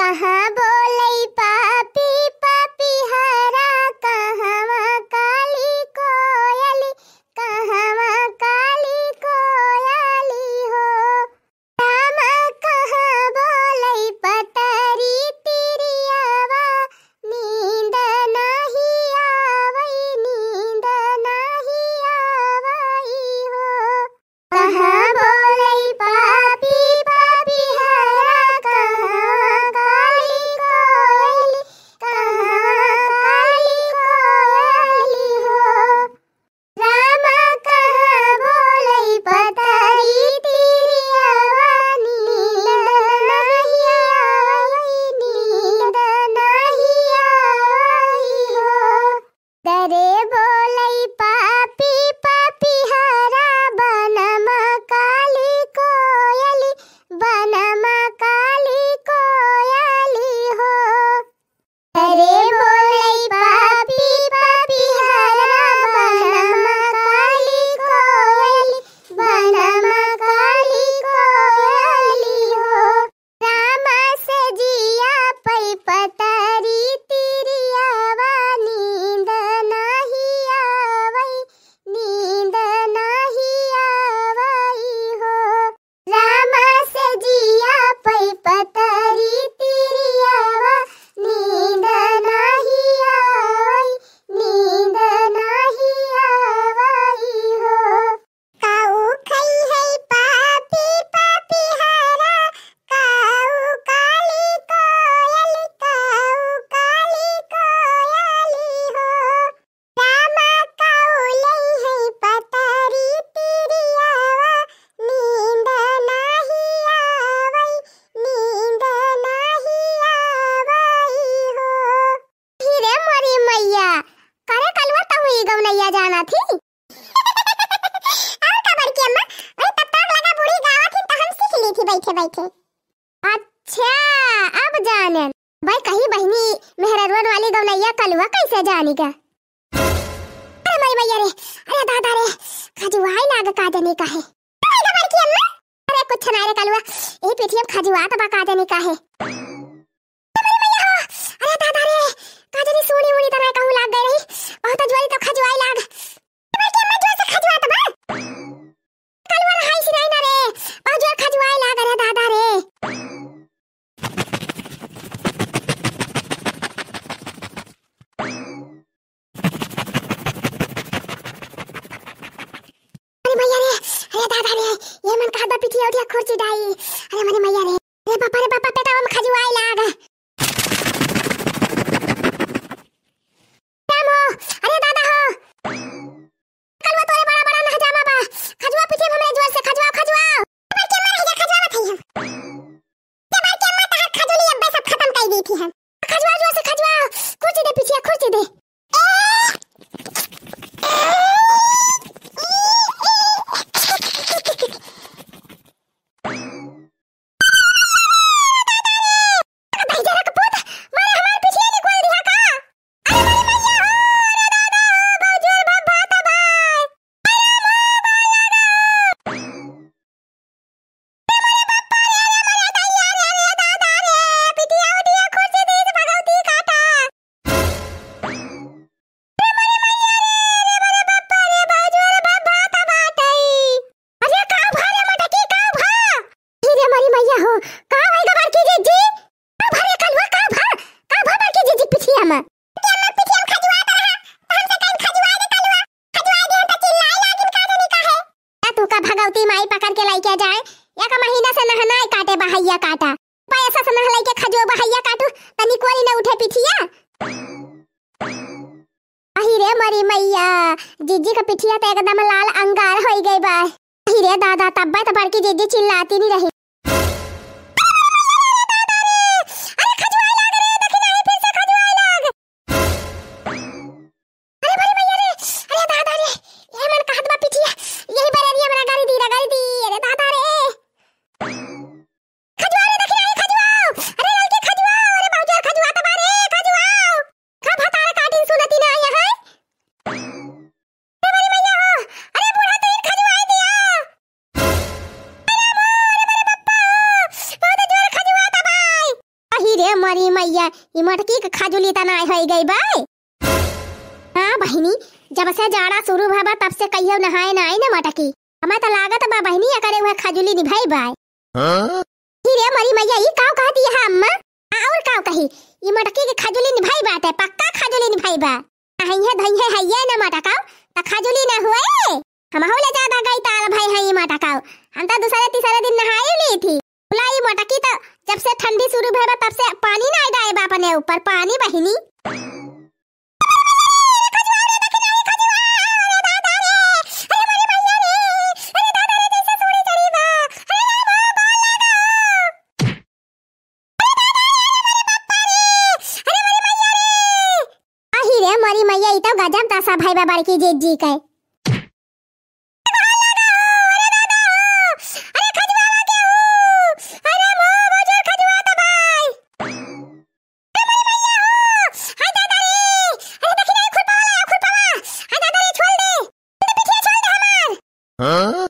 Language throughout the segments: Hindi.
कहाँ बोलई अरे दादा रे ही लाग का देने का है अरे कुछ ना रे कलुआ ए पेटीएम खजुआ तबा तो का देने का है करके लाइके जाए या का महीना से नहनाए काटे बहैया काटा पैसा से नहलाई के खजो बहैया काटू तनी कोली न उठे पिठिया अही रे मरी मैया जीजी का पिठिया त एकदम लाल अंगार होई गई बा अही रे दादा तब्बा त बड़की जीजी चिल्लाती नहीं रही बिटिया ई मटकी के खाजुली तना होई गई बाय हां बहिनी जब से जाड़ा शुरू भाबा तब से कहियो नहाए ना आई ना मटकी हमें तो लागत बा बहिनी करे हुए खाजुली निभाई बाय हां रे मरी मैया ई काव कहती है अम्मा और काव कही ई मटकी के खाजुली निभाई बात है पक्का खाजुली निभाई बा है धई है हैया ना मटकाओ त खाजुली ना हुए हम हो ले ज्यादा गई ताल भाई है ई मटकाओ हम तो दूसरे तीसरे दिन नहाई ली थी बुलाई मटकी तो जब से ठंडी शुरू भए तब से पानी ना आए बाबा ने ऊपर पानी बहिनी मरी मैया इतना गजब दासा भाई बाबा की जेत जी का 嗯。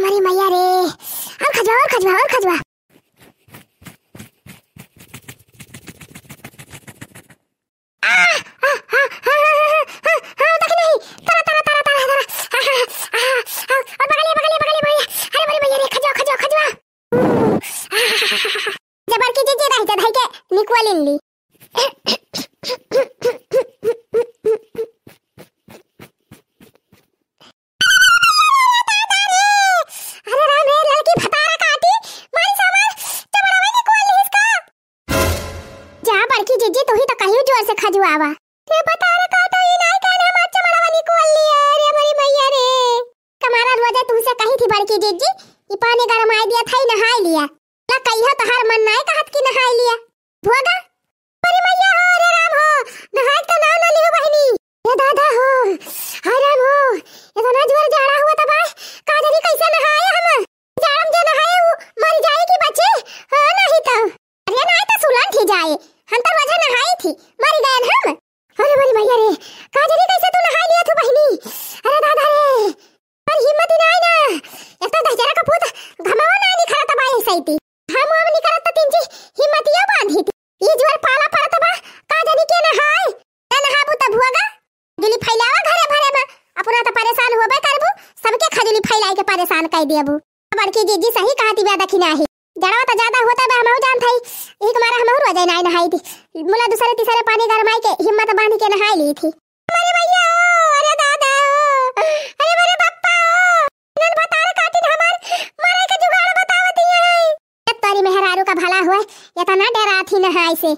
말이마야래안가져와안가져와안가져와아아아아아아나그네따라따라따라따라따라아아아아막아래막아래막아래막아래아래말이마야래가져와가져와가져와아아아아 जबर की चीजें रह जा भाई के निकवा लिन ली जोर से खजुआवा ये बता रे का तो ये नहीं कहना हम अच्छा बड़ा वाली कोल लिए रे मेरी मैया रे कमारा रोजा तुमसे कही थी बड़की जीजी ये पानी गरम आई दिया था ही नहाई लिया ला कहिया तो हर मन नहीं कहत की नहाई लिया भोगा परी मैया हो रे राम हो नहाई तो ना ना लियो बहनी ये दादा हो हराम हो ये तो ना दी अबू बड़की जीजी सही कहती बा दखी नाही जड़ा तो ज्यादा होता बा हमहु जान थई एक मारा हमहु रोजे नाही नहाई थी मुला दूसरे तीसरे पानी गरमाई के हिम्मत बांध के नहाई ली थी अरे भैया अरे दादा ओ अरे मेरे पापा ओ नन बता बतारे काटिन हमर मारे के जुगाड़ बतावती है ये तारी मेहरारू का भला होए ये तो डरा थी नहाई से